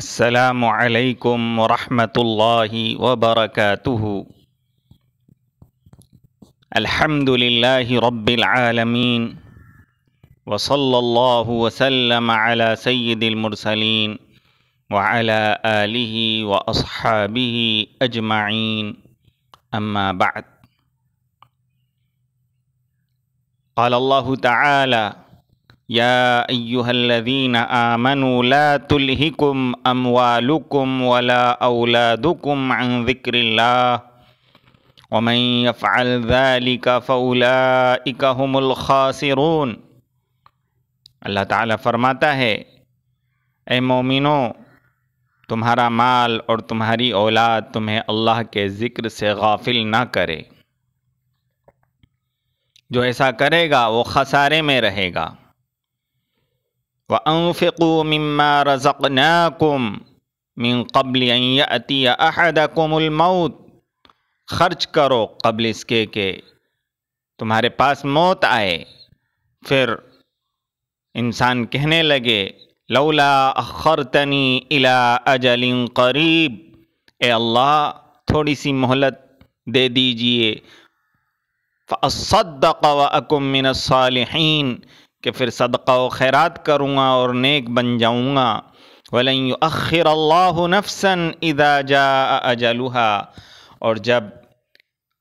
السلام عليكم ورحمة الله وبركاته الحمد لله رب العالمين وصلى الله وسلم على سيد المرسلين وعلى آله وأصحابه أجمعين أما بعد قال الله تعالى या अयुहल्लवीन आमनु ला तुलहिकुम अमवालुकुम वला औलादुकुम अन जिक्रिल्ला वमन यफ़अल ज़ालिक फ़ौलाइक हुमुल खासिरून अल्लाह ताला फरमाता है ए मोमिनो तुम्हारा माल और तुम्हारी औलाद तुम्हें अल्लाह के ज़िक्र से गाफिल ना करे जो ऐसा करेगा वो खसारे में रहेगा وأنفقوا مما رزقناكم من قبल यती अहदकुमौत खर्च करो कबल इसके के तुम्हारे पास मौत आए फिर इंसान कहने लगे लौला अखरतनी इला अजलिन करीब ए अल्लाह थोड़ी सी मोहलत दे दीजिए फ़सद्दवा अकुमिन सालहीन कि फिर सदका व खैरात करूँगा और नेक बन जाऊँगा वलैन अखिर अल्लाह नफसन इदा जा अजलहा और जब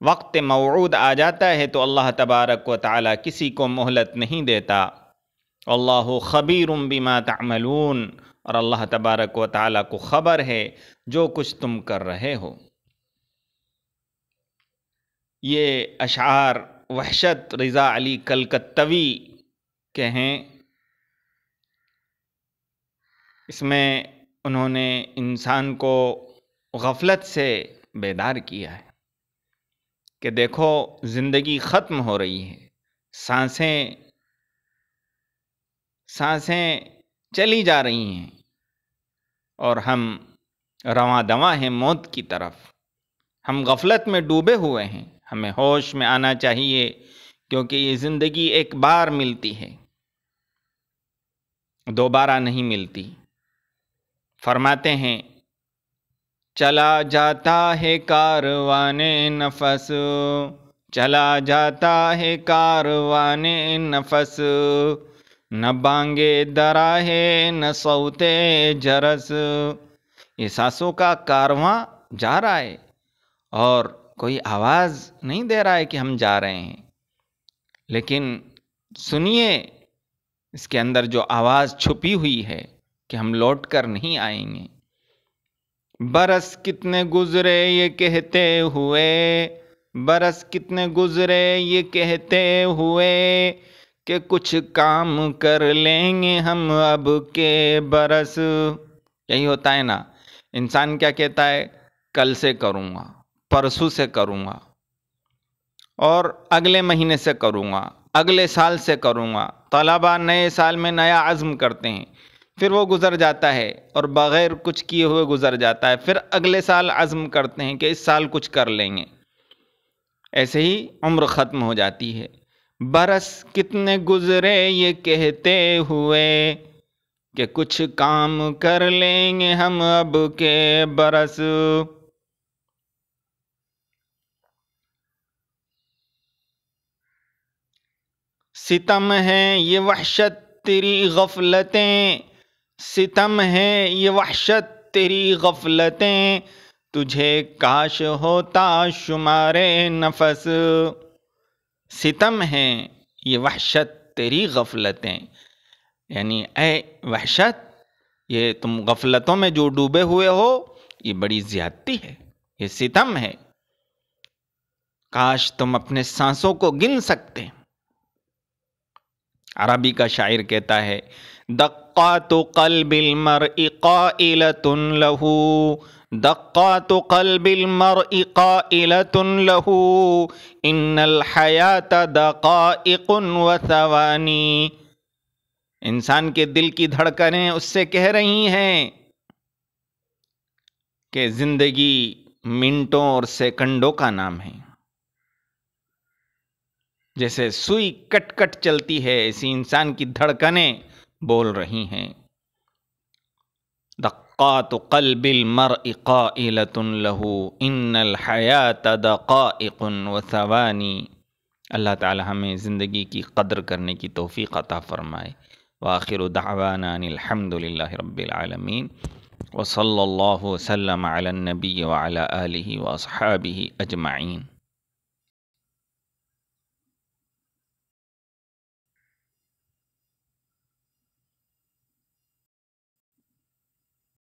वक्त मवूद आ जाता है तो अल्लाह तबारक व ताली किसी को मोहलत नहीं देता अल्लाह खबीर बिमा तमलून और अल्लाह तबारक व ताली को ख़बर है जो कुछ तुम कर रहे हो ये अशार वहशत रज़ा अली कलकत्तवी कहें इसमें उन्होंने इंसान को गफलत से बेदार किया है कि देखो ज़िंदगी ख़त्म हो रही है सांसें सांसें चली जा रही हैं और हम रवा दवा हैं मौत की तरफ हम गफलत में डूबे हुए हैं हमें होश में आना चाहिए क्योंकि ये ज़िंदगी एक बार मिलती है दोबारा नहीं मिलती फरमाते हैं चला जाता है कारवाने नफस चला जाता है कारवाने नफस न बांगे दरा है न सौते जरस ये सासों का कारवां जा रहा है और कोई आवाज़ नहीं दे रहा है कि हम जा रहे हैं लेकिन सुनिए इसके अंदर जो आवाज़ छुपी हुई है कि हम लौट कर नहीं आएंगे बरस कितने गुजरे ये कहते हुए बरस कितने गुजरे ये कहते हुए कि कुछ काम कर लेंगे हम अब के बरस यही होता है ना इंसान क्या कहता है कल से करूँगा परसों से करूँगा और अगले महीने से करूँगा अगले साल से करूँगा तलबा नए साल में नया आज़म करते हैं फिर वो गुज़र जाता है और बग़ैर कुछ किए हुए गुज़र जाता है फिर अगले साल आज़म करते हैं कि इस साल कुछ कर लेंगे ऐसे ही उम्र ख़त्म हो जाती है बरस कितने गुज़रे ये कहते हुए कि कुछ काम कर लेंगे हम अब के बरस सितम हैं ये वहशत तेरी गफलतें सितम हैं ये वहशत तेरी गफलतें तुझे काश होता शुमारे नफस सितम हैं ये वहशत तेरी गफलतें यानी ए वहशत ये तुम गफलतों में जो डूबे हुए हो ये बड़ी ज्यादती है ये सितम है काश तुम अपने सांसों को गिन सकते अरबी का शायर कहता है दक्का तो कल बिल मर इकातन लहू दक्का तो कल बिल मर इकातन लहू इन हयात दका व सवानी इंसान के दिल की धड़कनें उससे कह रही हैं कि ज़िंदगी मिनटों और सेकंडों का नाम है जैसे सुई कट कट चलती है ऐसी इंसान की धड़कने बोल रही हैं कल बिल मर लहू इन हयात दक़ाक़न सवानी अल्लाह ताला हमें ज़िंदगी की कदर करने की तोफ़ी अता फ़रमाए वाखिर दावानलहमदिल्ला रबालमीन वसल्ला वसलम नबी वाली वसहाबी अजमाइन